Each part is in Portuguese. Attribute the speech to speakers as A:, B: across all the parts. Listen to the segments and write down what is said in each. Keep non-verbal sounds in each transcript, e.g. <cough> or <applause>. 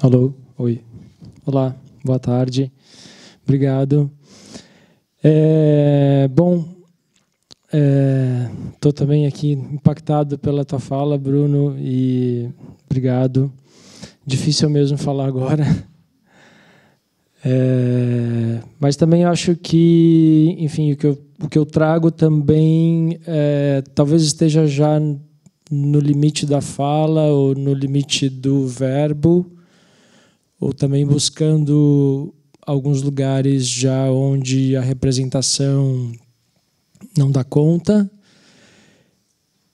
A: Alô, oi. Olá, boa tarde. Obrigado. É, bom, estou é, também aqui impactado pela tua fala, Bruno, e obrigado. Difícil mesmo falar agora. É, mas também acho que, enfim, o que eu, o que eu trago também é, talvez esteja já no limite da fala ou no limite do verbo ou também buscando alguns lugares já onde a representação não dá conta.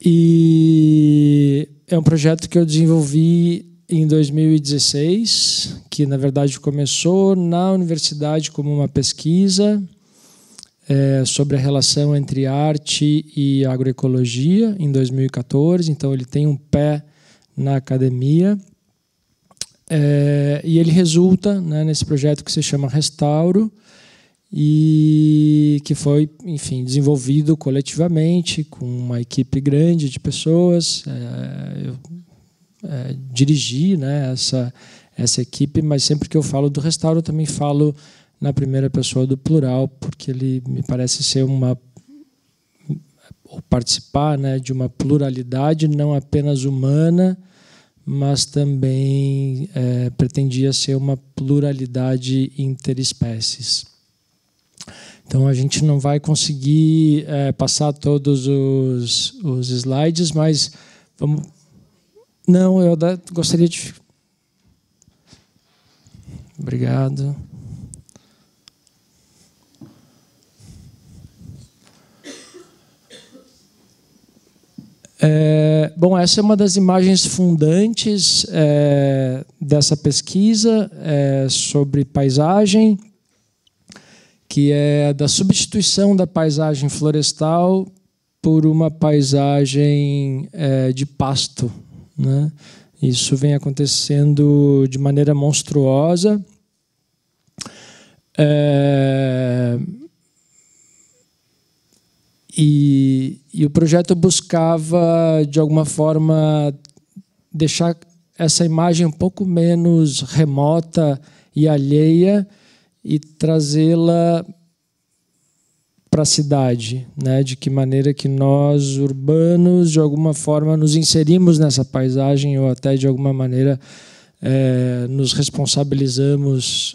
A: E é um projeto que eu desenvolvi em 2016, que na verdade começou na universidade como uma pesquisa é, sobre a relação entre arte e agroecologia em 2014. Então ele tem um pé na academia é, e ele resulta né, nesse projeto que se chama Restauro e que foi, enfim, desenvolvido coletivamente com uma equipe grande de pessoas. É, eu é, dirigi né, essa, essa equipe, mas sempre que eu falo do Restauro, eu também falo na primeira pessoa do plural, porque ele me parece ser uma participar né, de uma pluralidade não apenas humana, mas também é, pretendia ser uma pluralidade interespécies. Então a gente não vai conseguir é, passar todos os, os slides, mas vamos. Não, eu gostaria de. Obrigado. É, bom, essa é uma das imagens fundantes é, dessa pesquisa é, sobre paisagem, que é da substituição da paisagem florestal por uma paisagem é, de pasto. Né? Isso vem acontecendo de maneira monstruosa. É, e, e o projeto buscava, de alguma forma, deixar essa imagem um pouco menos remota e alheia e trazê-la para a cidade, né? De que maneira que nós urbanos de alguma forma nos inserimos nessa paisagem ou até de alguma maneira é, nos responsabilizamos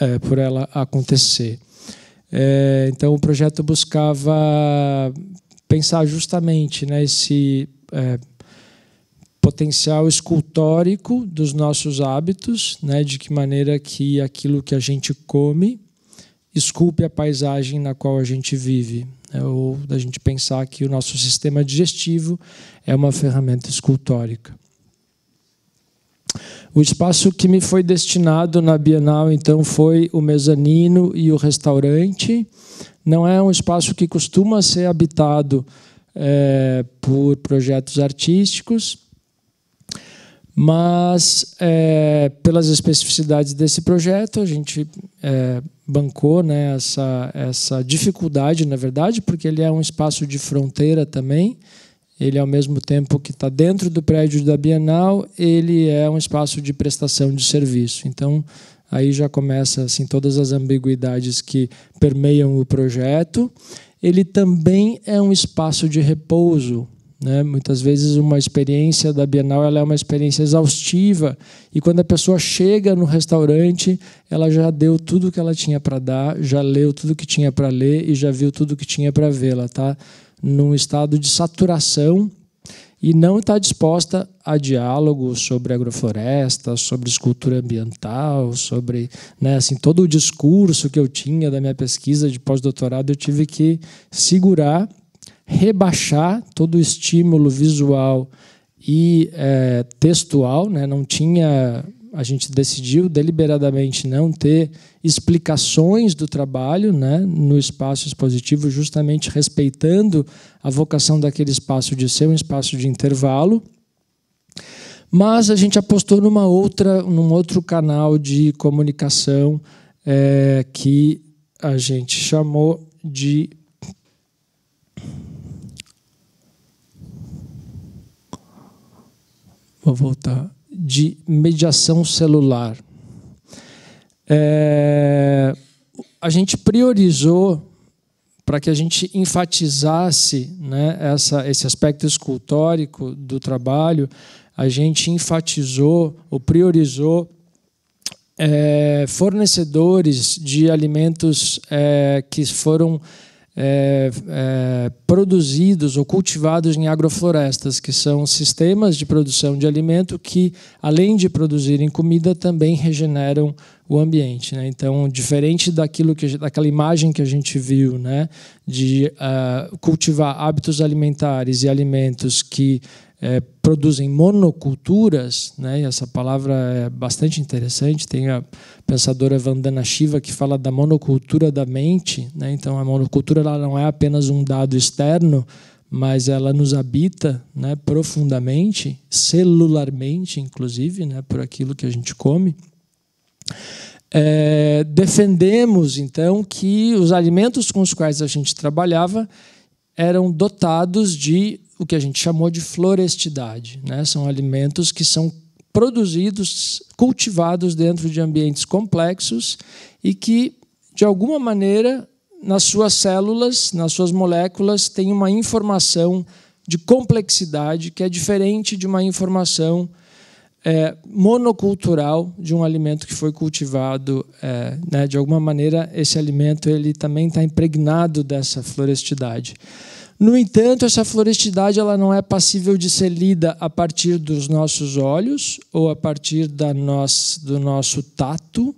A: é, por ela acontecer. É, então o projeto buscava pensar justamente né, é, potencial escultórico dos nossos hábitos, né, de que maneira que aquilo que a gente come esculpe a paisagem na qual a gente vive. Né, ou da gente pensar que o nosso sistema digestivo é uma ferramenta escultórica. O espaço que me foi destinado na Bienal, então, foi o mezanino e o restaurante. Não é um espaço que costuma ser habitado é, por projetos artísticos, mas é, pelas especificidades desse projeto, a gente é, bancou né, essa, essa dificuldade, na verdade, porque ele é um espaço de fronteira também, ele, ao mesmo tempo que está dentro do prédio da Bienal, ele é um espaço de prestação de serviço. Então, aí já começa assim todas as ambiguidades que permeiam o projeto. Ele também é um espaço de repouso. Né? Muitas vezes uma experiência da Bienal ela é uma experiência exaustiva e quando a pessoa chega no restaurante ela já deu tudo que ela tinha para dar, já leu tudo que tinha para ler e já viu tudo que tinha para ver. Ela está num estado de saturação e não está disposta a diálogo sobre agrofloresta, sobre escultura ambiental, sobre né, assim, todo o discurso que eu tinha da minha pesquisa de pós-doutorado, eu tive que segurar, rebaixar todo o estímulo visual e é, textual, né, não tinha a gente decidiu deliberadamente não ter explicações do trabalho né, no espaço expositivo, justamente respeitando a vocação daquele espaço de ser um espaço de intervalo. Mas a gente apostou numa outra, num outro canal de comunicação é, que a gente chamou de Vou voltar de mediação celular. É, a gente priorizou para que a gente enfatizasse né, essa, esse aspecto escultórico do trabalho, a gente enfatizou ou priorizou é, fornecedores de alimentos é, que foram é, é, produzidos ou cultivados em agroflorestas, que são sistemas de produção de alimento que, além de produzirem comida, também regeneram o ambiente. Né? Então, diferente daquilo que, daquela imagem que a gente viu, né? de uh, cultivar hábitos alimentares e alimentos que é, produzem monoculturas, né? E essa palavra é bastante interessante. Tem a pensadora Vandana Shiva que fala da monocultura da mente, né? Então a monocultura ela não é apenas um dado externo, mas ela nos habita, né? Profundamente, celularmente, inclusive, né? Por aquilo que a gente come. É, defendemos então que os alimentos com os quais a gente trabalhava eram dotados de o que a gente chamou de florestidade. Né? São alimentos que são produzidos, cultivados dentro de ambientes complexos e que, de alguma maneira, nas suas células, nas suas moléculas, tem uma informação de complexidade que é diferente de uma informação é, monocultural de um alimento que foi cultivado. É, né? De alguma maneira, esse alimento ele também está impregnado dessa florestidade. No entanto, essa florestidade ela não é passível de ser lida a partir dos nossos olhos, ou a partir da nós, do nosso tato,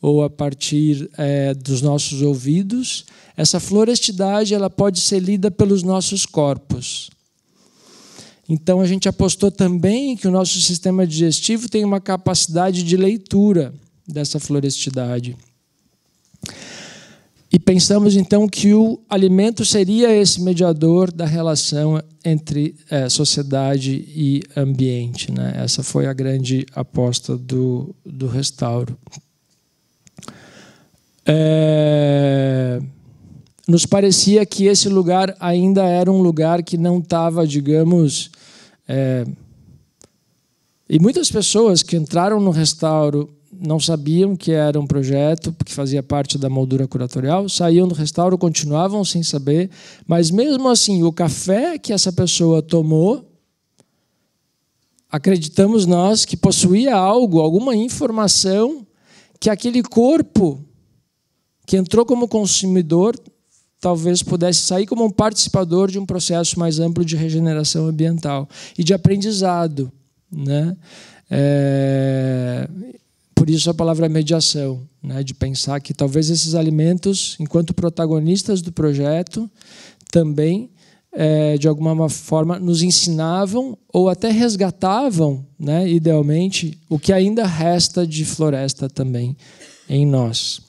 A: ou a partir é, dos nossos ouvidos. Essa florestidade ela pode ser lida pelos nossos corpos. Então, a gente apostou também que o nosso sistema digestivo tem uma capacidade de leitura dessa florestidade. E pensamos então que o alimento seria esse mediador da relação entre é, sociedade e ambiente. Né? Essa foi a grande aposta do, do restauro. É, nos parecia que esse lugar ainda era um lugar que não estava, digamos. É, e muitas pessoas que entraram no restauro não sabiam que era um projeto que fazia parte da moldura curatorial, saíam do restauro, continuavam sem saber, mas mesmo assim, o café que essa pessoa tomou, acreditamos nós que possuía algo, alguma informação que aquele corpo que entrou como consumidor talvez pudesse sair como um participador de um processo mais amplo de regeneração ambiental e de aprendizado, né? É por isso a palavra mediação, né? de pensar que talvez esses alimentos, enquanto protagonistas do projeto, também é, de alguma forma nos ensinavam ou até resgatavam, né, idealmente, o que ainda resta de floresta também em nós.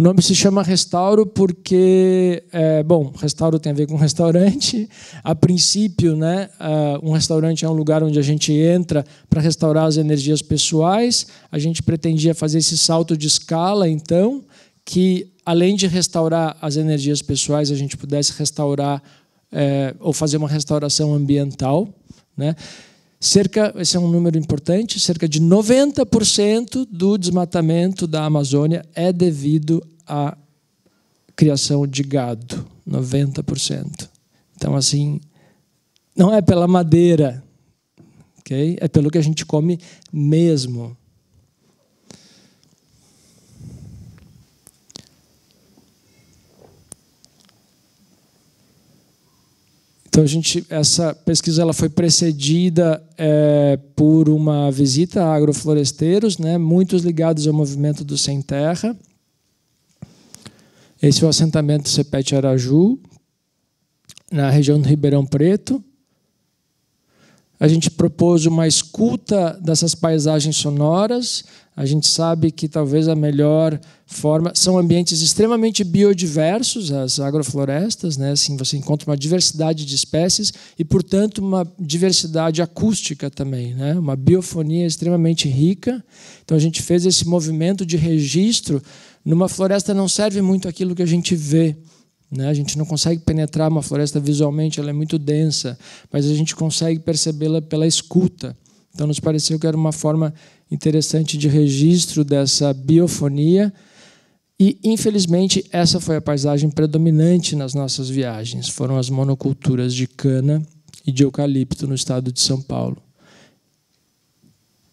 A: O nome se chama Restauro porque, é, bom, restauro tem a ver com restaurante. A princípio, né, é, um restaurante é um lugar onde a gente entra para restaurar as energias pessoais. A gente pretendia fazer esse salto de escala, então, que além de restaurar as energias pessoais, a gente pudesse restaurar é, ou fazer uma restauração ambiental, né? cerca, esse é um número importante, cerca de 90% do desmatamento da Amazônia é devido a criação de gado, 90%. Então, assim, não é pela madeira, okay? é pelo que a gente come mesmo. Então a gente essa pesquisa ela foi precedida é, por uma visita a agrofloresteiros, né, muitos ligados ao movimento do sem terra, esse é o assentamento Cepete Araju, na região do Ribeirão Preto. A gente propôs uma escuta dessas paisagens sonoras. A gente sabe que talvez a melhor forma são ambientes extremamente biodiversos, as agroflorestas, né? Assim, você encontra uma diversidade de espécies e, portanto, uma diversidade acústica também, né? Uma biofonia extremamente rica. Então a gente fez esse movimento de registro numa floresta não serve muito aquilo que a gente vê. Né? A gente não consegue penetrar uma floresta visualmente, ela é muito densa, mas a gente consegue percebê-la pela escuta. Então, nos pareceu que era uma forma interessante de registro dessa biofonia. E, infelizmente, essa foi a paisagem predominante nas nossas viagens. Foram as monoculturas de cana e de eucalipto no estado de São Paulo.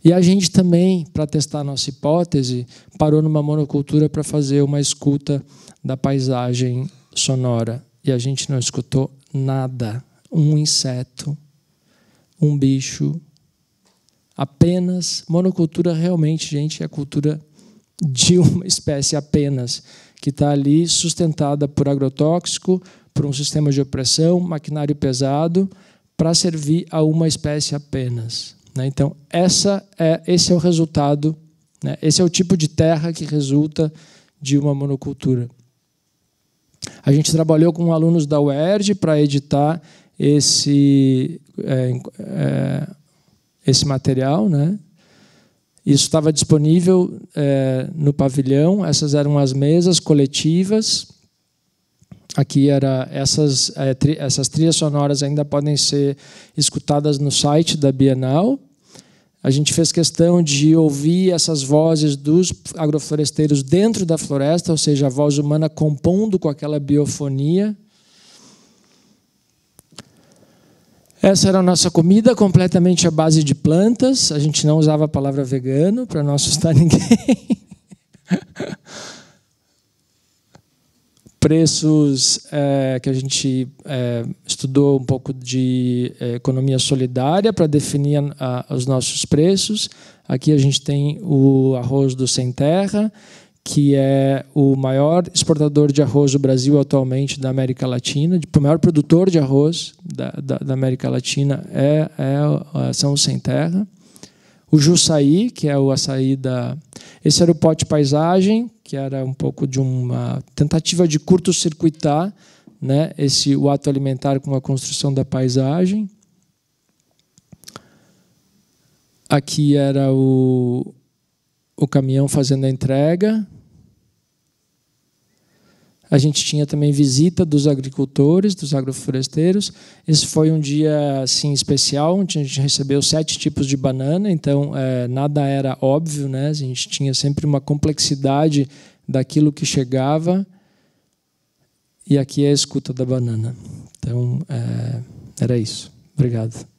A: E a gente também, para testar nossa hipótese, parou numa monocultura para fazer uma escuta da paisagem sonora. E a gente não escutou nada. Um inseto, um bicho. Apenas. Monocultura realmente, gente, é cultura de uma espécie apenas, que está ali sustentada por agrotóxico, por um sistema de opressão, maquinário pesado, para servir a uma espécie apenas. Né? Então, essa é, esse é o resultado, né? esse é o tipo de terra que resulta de uma monocultura. A gente trabalhou com alunos da UERJ para editar esse, é, é, esse material. Né? Isso estava disponível é, no pavilhão, essas eram as mesas coletivas. Aqui era essas, é, essas trilhas sonoras ainda podem ser escutadas no site da Bienal. A gente fez questão de ouvir essas vozes dos agrofloresteiros dentro da floresta, ou seja, a voz humana compondo com aquela biofonia. Essa era a nossa comida, completamente à base de plantas. A gente não usava a palavra vegano para não assustar <laughs> ninguém preços é, que a gente é, estudou um pouco de é, economia solidária para definir a, os nossos preços. Aqui a gente tem o arroz do Sem Terra, que é o maior exportador de arroz do Brasil atualmente da América Latina, o maior produtor de arroz da, da, da América Latina é, é, é são os Sem Terra o Jussaí, que é o açaí da. Esse era o pote paisagem, que era um pouco de uma tentativa de curto-circuitar né, esse, o ato alimentar com a construção da paisagem. Aqui era o, o caminhão fazendo a entrega. A gente tinha também visita dos agricultores, dos agrofloresteiros. Esse foi um dia assim especial, onde a gente recebeu sete tipos de banana. Então é, nada era óbvio, né? A gente tinha sempre uma complexidade daquilo que chegava. E aqui é a escuta da banana. Então é, era isso. Obrigado.